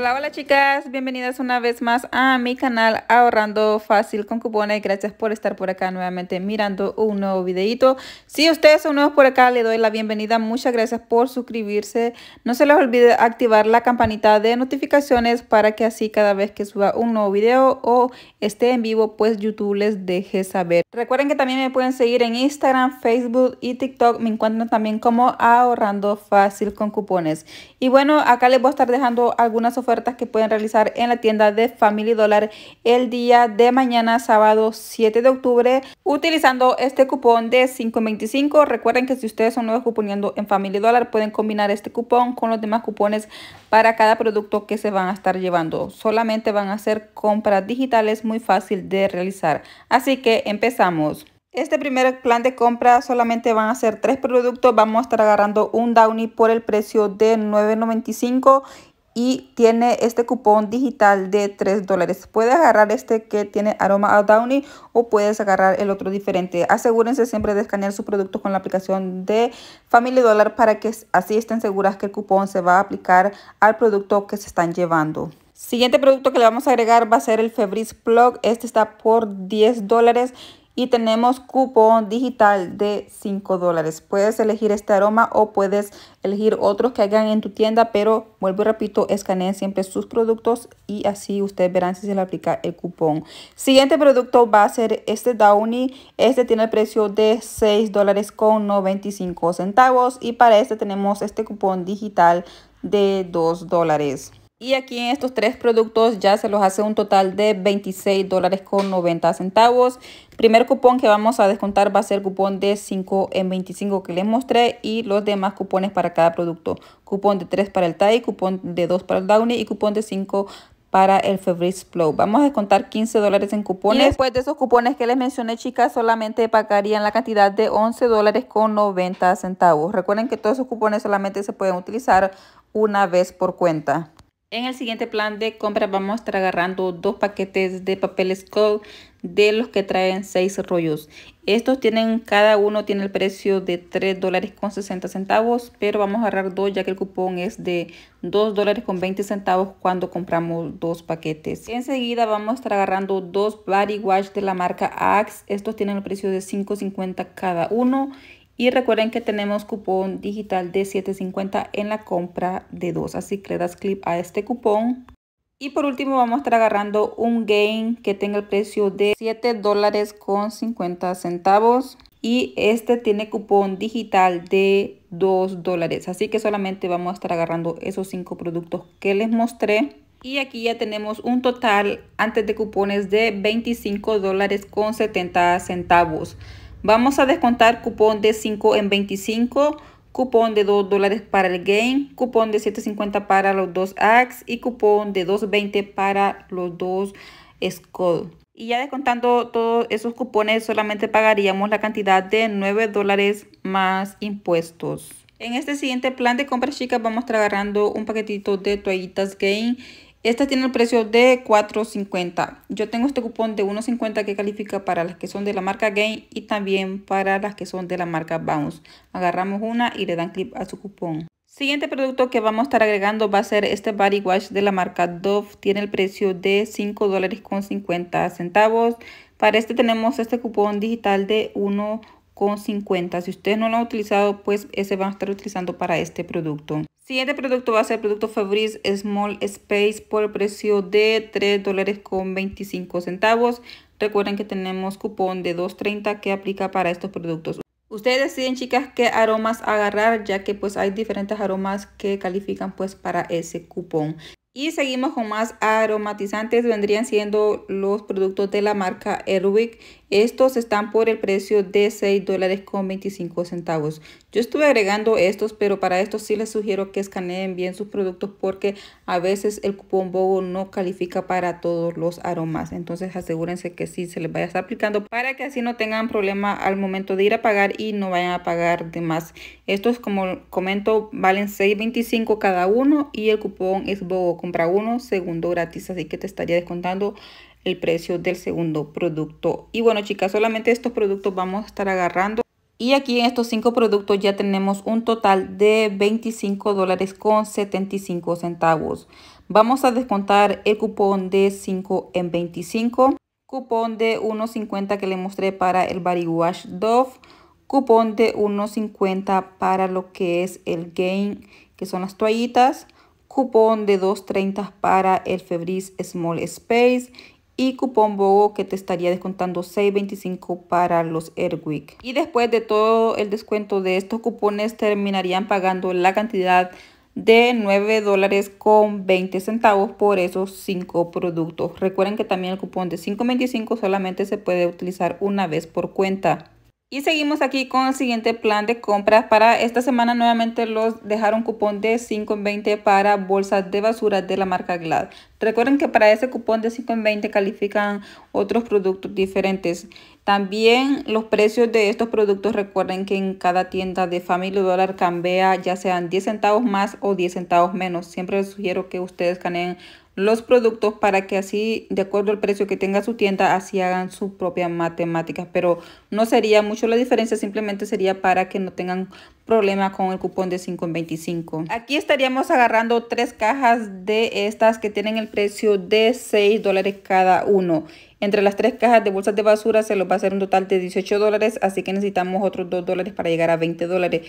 Hola, hola chicas, bienvenidas una vez más a mi canal Ahorrando Fácil con Cupones. Gracias por estar por acá nuevamente mirando un nuevo videito. Si ustedes son nuevos por acá, les doy la bienvenida. Muchas gracias por suscribirse. No se les olvide activar la campanita de notificaciones para que así cada vez que suba un nuevo video o esté en vivo, pues YouTube les deje saber. Recuerden que también me pueden seguir en Instagram, Facebook y TikTok. Me encuentran también como Ahorrando Fácil con Cupones. Y bueno, acá les voy a estar dejando algunas ofertas que pueden realizar en la tienda de Family Dollar el día de mañana, sábado 7 de octubre, utilizando este cupón de 525. Recuerden que si ustedes son nuevos cuponiendo en Family Dollar, pueden combinar este cupón con los demás cupones para cada producto que se van a estar llevando. Solamente van a ser compras digitales muy fácil de realizar. Así que empezamos. Este primer plan de compra solamente van a ser tres productos. Vamos a estar agarrando un Downy por el precio de $9.95 y tiene este cupón digital de 3 dólares. Puedes agarrar este que tiene aroma a Downy o puedes agarrar el otro diferente. Asegúrense siempre de escanear su producto con la aplicación de Family Dollar para que así estén seguras que el cupón se va a aplicar al producto que se están llevando. Siguiente producto que le vamos a agregar va a ser el Febris Plug. Este está por 10 dólares y tenemos cupón digital de 5 dólares. Puedes elegir este aroma o puedes elegir otros que hagan en tu tienda, pero vuelvo y repito, escaneen siempre sus productos y así ustedes verán si se le aplica el cupón. Siguiente producto va a ser este Downy. Este tiene el precio de 6 dólares con 95 centavos y para este tenemos este cupón digital de 2 dólares. Y aquí en estos tres productos ya se los hace un total de 26 dólares con 90 centavos. Primer cupón que vamos a descontar va a ser cupón de 5 en 25 que les mostré y los demás cupones para cada producto. Cupón de 3 para el TAI, cupón de 2 para el Downy y cupón de 5 para el Febreze Flow. Vamos a descontar 15 dólares en cupones. después de esos cupones que les mencioné, chicas, solamente pagarían la cantidad de 11 dólares con 90 centavos. Recuerden que todos esos cupones solamente se pueden utilizar una vez por cuenta. En el siguiente plan de compra vamos a estar agarrando dos paquetes de papel code de los que traen seis rollos. Estos tienen, cada uno tiene el precio de 3 dólares con 60 centavos, pero vamos a agarrar dos ya que el cupón es de 2 dólares con 20 centavos cuando compramos dos paquetes. Enseguida vamos a estar agarrando dos body wash de la marca Axe. Estos tienen el precio de 5.50 cada uno y recuerden que tenemos cupón digital de 7.50 en la compra de dos. Así que le das clic a este cupón. Y por último vamos a estar agarrando un gain que tenga el precio de 7 con centavos. Y este tiene cupón digital de 2 dólares. Así que solamente vamos a estar agarrando esos cinco productos que les mostré. Y aquí ya tenemos un total antes de cupones de 25 dólares con 70 centavos. Vamos a descontar cupón de 5 en 25, cupón de 2 dólares para el Game, cupón de 7.50 para los dos Axe y cupón de 2.20 para los dos scold. Y ya descontando todos esos cupones solamente pagaríamos la cantidad de 9 dólares más impuestos. En este siguiente plan de compras chicas vamos a estar agarrando un paquetito de toallitas Gain esta tiene el precio de 4.50. Yo tengo este cupón de 1.50 que califica para las que son de la marca Gain y también para las que son de la marca Bounce. Agarramos una y le dan clip a su cupón. Siguiente producto que vamos a estar agregando va a ser este body wash de la marca Dove. Tiene el precio de $5.50. Para este tenemos este cupón digital de 1 con 50. Si ustedes no lo han utilizado, pues ese van a estar utilizando para este producto. Siguiente producto va a ser el producto Fabrice Small Space por el precio de 3 dólares con 25 centavos. Recuerden que tenemos cupón de 2.30 que aplica para estos productos. Ustedes deciden, chicas, qué aromas agarrar, ya que pues hay diferentes aromas que califican pues para ese cupón. Y seguimos con más aromatizantes, vendrían siendo los productos de la marca erwig estos están por el precio de 6 dólares con 25 centavos. Yo estuve agregando estos, pero para esto sí les sugiero que escaneen bien sus productos porque a veces el cupón BOGO no califica para todos los aromas. Entonces asegúrense que sí se les vaya a estar aplicando para que así no tengan problema al momento de ir a pagar y no vayan a pagar de más. Estos, como comento, valen 6.25 cada uno y el cupón es BOGO. Compra uno, segundo gratis. Así que te estaría descontando el precio del segundo producto. Y bueno chicas, solamente estos productos vamos a estar agarrando. Y aquí en estos cinco productos ya tenemos un total de 25 dólares con 75 centavos. Vamos a descontar el cupón de 5 en 25, cupón de 1.50 que le mostré para el Body Wash Dove, cupón de 1.50 para lo que es el Gain, que son las toallitas, cupón de 2.30 para el Febris Small Space y cupón BOGO que te estaría descontando 6.25 para los Airwick. Y después de todo el descuento de estos cupones terminarían pagando la cantidad de 9 dólares con 20 centavos por esos 5 productos. Recuerden que también el cupón de 5.25 solamente se puede utilizar una vez por cuenta. Y seguimos aquí con el siguiente plan de compras. Para esta semana nuevamente los dejaron cupón de 5 en 20 para bolsas de basura de la marca Glad. Recuerden que para ese cupón de 5 en 20 califican otros productos diferentes. También los precios de estos productos, recuerden que en cada tienda de Family Dollar cambia ya sean 10 centavos más o 10 centavos menos. Siempre les sugiero que ustedes caneen los productos para que así, de acuerdo al precio que tenga su tienda, así hagan su propia matemáticas. Pero no sería mucho la diferencia, simplemente sería para que no tengan problema con el cupón de 5 en 25. Aquí estaríamos agarrando tres cajas de estas que tienen el precio de 6 dólares cada uno. Entre las tres cajas de bolsas de basura se los va a hacer un total de 18 dólares, así que necesitamos otros 2 dólares para llegar a 20 dólares.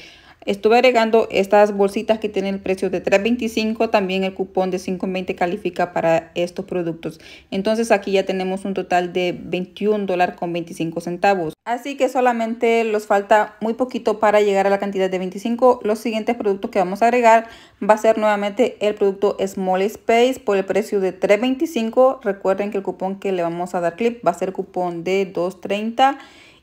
Estuve agregando estas bolsitas que tienen el precio de 3.25, también el cupón de 5.20 califica para estos productos. Entonces aquí ya tenemos un total de 21 dólares con 25 centavos. Así que solamente los falta muy poquito para llegar a la cantidad de 25. Los siguientes productos que vamos a agregar va a ser nuevamente el producto Small Space por el precio de 3.25. Recuerden que el cupón que le vamos a dar clip, va a ser cupón de 2.30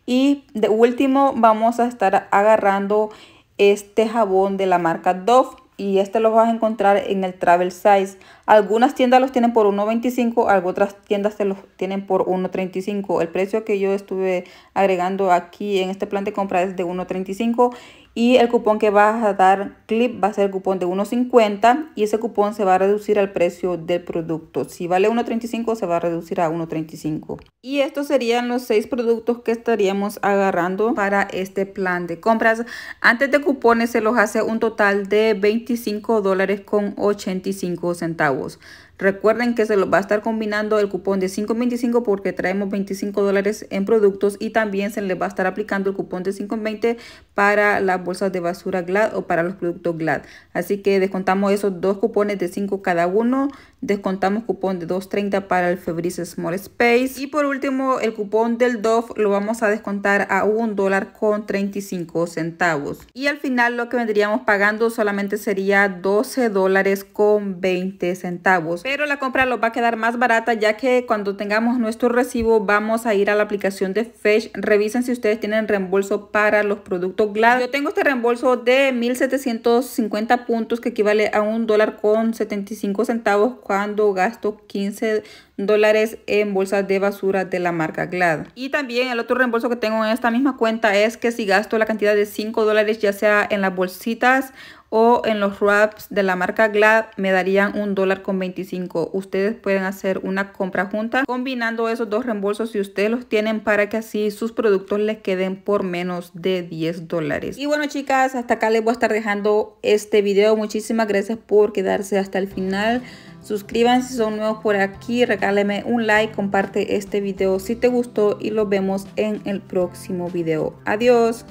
y de último vamos a estar agarrando este jabón de la marca Dove y este lo vas a encontrar en el travel size algunas tiendas los tienen por 1.25, otras tiendas se los tienen por 1.35. El precio que yo estuve agregando aquí en este plan de compra es de 1.35 y el cupón que vas a dar clip va a ser el cupón de 1.50 y ese cupón se va a reducir al precio del producto. Si vale 1.35 se va a reducir a 1.35. Y estos serían los seis productos que estaríamos agarrando para este plan de compras. Antes de cupones se los hace un total de 25 dólares con 85 centavos. was Recuerden que se los va a estar combinando el cupón de 5.25 porque traemos 25 dólares en productos y también se les va a estar aplicando el cupón de 5.20 para las bolsas de basura GLAD o para los productos GLAD. Así que descontamos esos dos cupones de 5 cada uno. Descontamos cupón de 2.30 para el Febris Small Space. Y por último, el cupón del Dove lo vamos a descontar a un dólar con 35 centavos. Y al final lo que vendríamos pagando solamente sería 12 dólares con 20 centavos pero la compra lo va a quedar más barata ya que cuando tengamos nuestro recibo vamos a ir a la aplicación de Fetch. Revisen si ustedes tienen reembolso para los productos GLAD. Yo tengo este reembolso de 1750 puntos que equivale a un dólar con 75 centavos cuando gasto 15 dólares en bolsas de basura de la marca GLAD. Y también el otro reembolso que tengo en esta misma cuenta es que si gasto la cantidad de 5 dólares ya sea en las bolsitas o en los wraps de la marca Glad me darían un dólar con 25. Ustedes pueden hacer una compra junta combinando esos dos reembolsos si ustedes los tienen para que así sus productos les queden por menos de 10 dólares. Y bueno chicas, hasta acá les voy a estar dejando este video. Muchísimas gracias por quedarse hasta el final. Suscríbanse si son nuevos por aquí, regáleme un like, comparte este video si te gustó y los vemos en el próximo video. Adiós.